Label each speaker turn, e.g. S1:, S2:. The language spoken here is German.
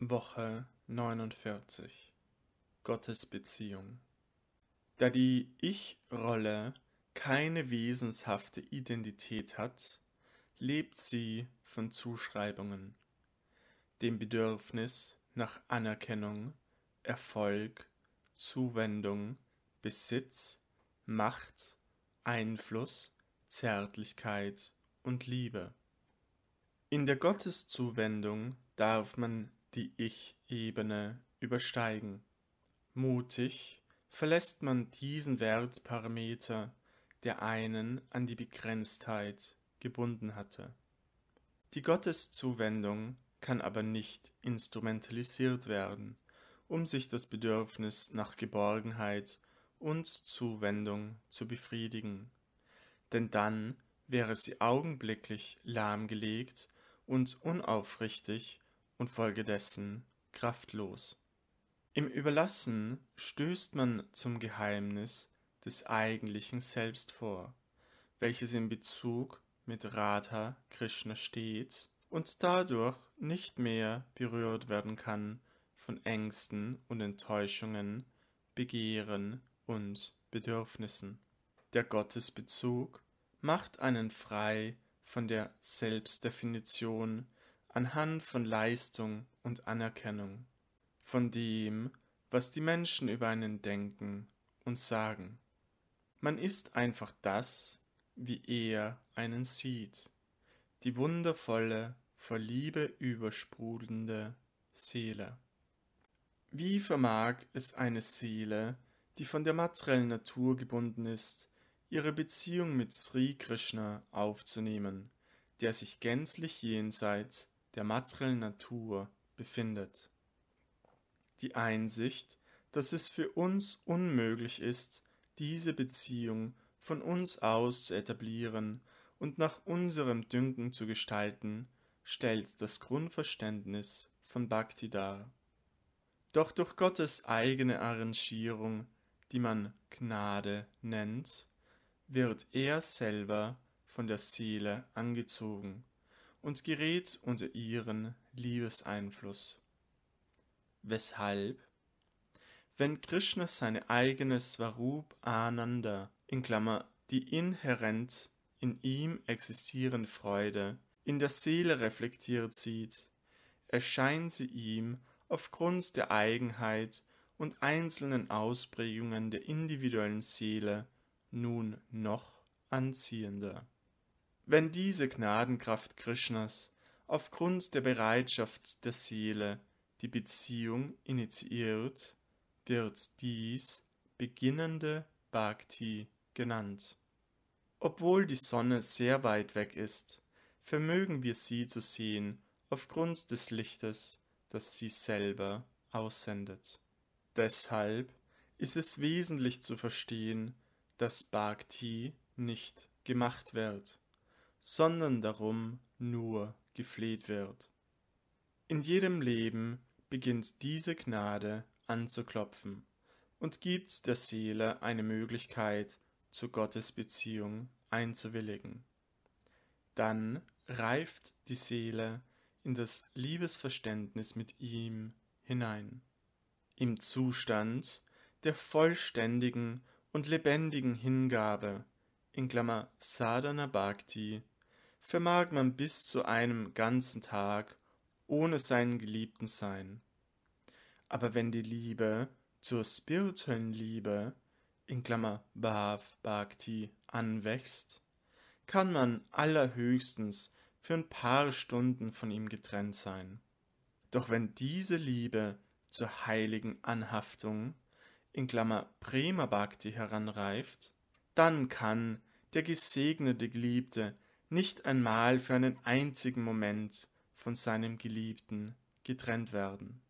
S1: Woche 49 Gottes Beziehung Da die Ich-Rolle keine wesenshafte Identität hat, lebt sie von Zuschreibungen, dem Bedürfnis nach Anerkennung, Erfolg, Zuwendung, Besitz, Macht, Einfluss, Zärtlichkeit und Liebe. In der Gotteszuwendung darf man die Ich-Ebene übersteigen. Mutig verlässt man diesen Wertparameter, der einen an die Begrenztheit gebunden hatte. Die Gotteszuwendung kann aber nicht instrumentalisiert werden, um sich das Bedürfnis nach Geborgenheit und Zuwendung zu befriedigen. Denn dann wäre sie augenblicklich lahmgelegt und unaufrichtig und folgedessen kraftlos. Im Überlassen stößt man zum Geheimnis des eigentlichen Selbst vor, welches in Bezug mit Radha Krishna steht und dadurch nicht mehr berührt werden kann von Ängsten und Enttäuschungen, Begehren und Bedürfnissen. Der Gottesbezug macht einen frei von der Selbstdefinition anhand von Leistung und Anerkennung, von dem, was die Menschen über einen denken und sagen. Man ist einfach das, wie er einen sieht, die wundervolle, vor Liebe übersprudelnde Seele. Wie vermag es eine Seele, die von der materiellen Natur gebunden ist, ihre Beziehung mit Sri Krishna aufzunehmen, der sich gänzlich jenseits der materiellen Natur befindet. Die Einsicht, dass es für uns unmöglich ist, diese Beziehung von uns aus zu etablieren und nach unserem Dünken zu gestalten, stellt das Grundverständnis von Bhakti dar. Doch durch Gottes eigene Arrangierung, die man Gnade nennt, wird er selber von der Seele angezogen und gerät unter ihren Liebeseinfluss. Weshalb? Wenn Krishna seine eigene Swarup Ananda, in Klammer, die inhärent in ihm existierende Freude, in der Seele reflektiert sieht, erscheint sie ihm aufgrund der Eigenheit und einzelnen Ausprägungen der individuellen Seele nun noch anziehender wenn diese Gnadenkraft Krishnas aufgrund der Bereitschaft der Seele die Beziehung initiiert, wird dies beginnende Bhakti genannt. Obwohl die Sonne sehr weit weg ist, vermögen wir sie zu sehen aufgrund des Lichtes, das sie selber aussendet. Deshalb ist es wesentlich zu verstehen, dass Bhakti nicht gemacht wird sondern darum nur gefleht wird. In jedem Leben beginnt diese Gnade anzuklopfen und gibt der Seele eine Möglichkeit, zu Gottes Beziehung einzuwilligen. Dann reift die Seele in das Liebesverständnis mit ihm hinein. Im Zustand der vollständigen und lebendigen Hingabe in Klammer (Sadhana Bhakti) vermag man bis zu einem ganzen Tag ohne seinen Geliebten sein. Aber wenn die Liebe zur spirituellen Liebe in Klammer (Bhav Bhakti) anwächst, kann man allerhöchstens für ein paar Stunden von ihm getrennt sein. Doch wenn diese Liebe zur heiligen Anhaftung in Klammer (Prema Bhakti) heranreift, dann kann der gesegnete Geliebte nicht einmal für einen einzigen Moment von seinem Geliebten getrennt werden.